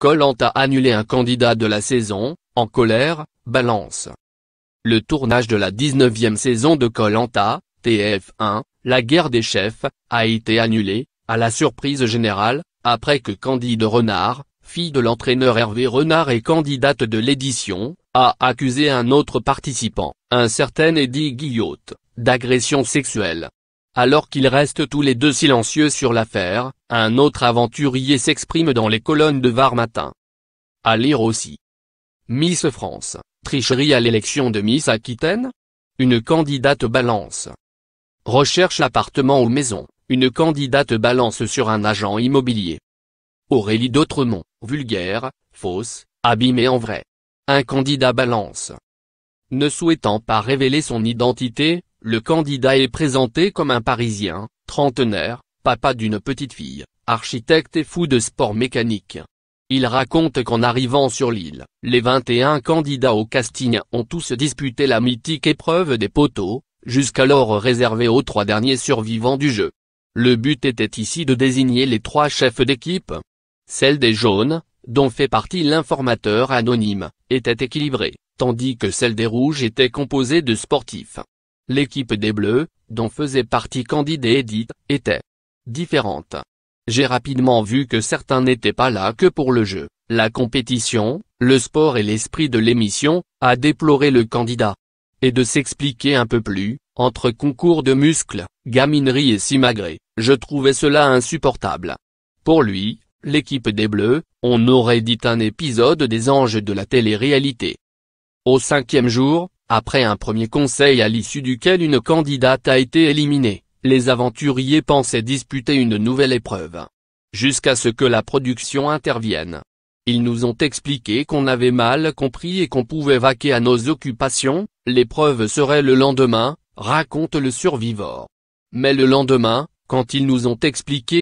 Colanta annulé un candidat de la saison, en colère, balance. Le tournage de la 19e saison de Colanta, TF1, La guerre des chefs, a été annulé, à la surprise générale, après que Candide Renard, fille de l'entraîneur Hervé Renard et candidate de l'édition, a accusé un autre participant, un certain Eddie Guillot, d'agression sexuelle. Alors qu'ils restent tous les deux silencieux sur l'affaire, un autre aventurier s'exprime dans les colonnes de Var Matin. À lire aussi. Miss France, tricherie à l'élection de Miss Aquitaine Une candidate balance. Recherche appartement ou maison, une candidate balance sur un agent immobilier. Aurélie d'Autremont, vulgaire, fausse, abîmée en vrai. Un candidat balance. Ne souhaitant pas révéler son identité, le candidat est présenté comme un Parisien, trentenaire, papa d'une petite fille, architecte et fou de sport mécanique. Il raconte qu'en arrivant sur l'île, les 21 candidats au casting ont tous disputé la mythique épreuve des poteaux, jusqu'alors réservée aux trois derniers survivants du jeu. Le but était ici de désigner les trois chefs d'équipe. Celle des jaunes, dont fait partie l'informateur anonyme, était équilibrée, tandis que celle des rouges était composée de sportifs. L'équipe des Bleus, dont faisait partie Candide et Edith, était différente. J'ai rapidement vu que certains n'étaient pas là que pour le jeu, la compétition, le sport et l'esprit de l'émission, a déploré le candidat. Et de s'expliquer un peu plus, entre concours de muscles, gaminerie et simagrée, je trouvais cela insupportable. Pour lui, l'équipe des Bleus, on aurait dit un épisode des anges de la télé-réalité. Au cinquième jour, après un premier conseil à l'issue duquel une candidate a été éliminée, les aventuriers pensaient disputer une nouvelle épreuve. Jusqu'à ce que la production intervienne. Ils nous ont expliqué qu'on avait mal compris et qu'on pouvait vaquer à nos occupations, l'épreuve serait le lendemain, raconte le survivant. Mais le lendemain, quand ils nous ont expliqué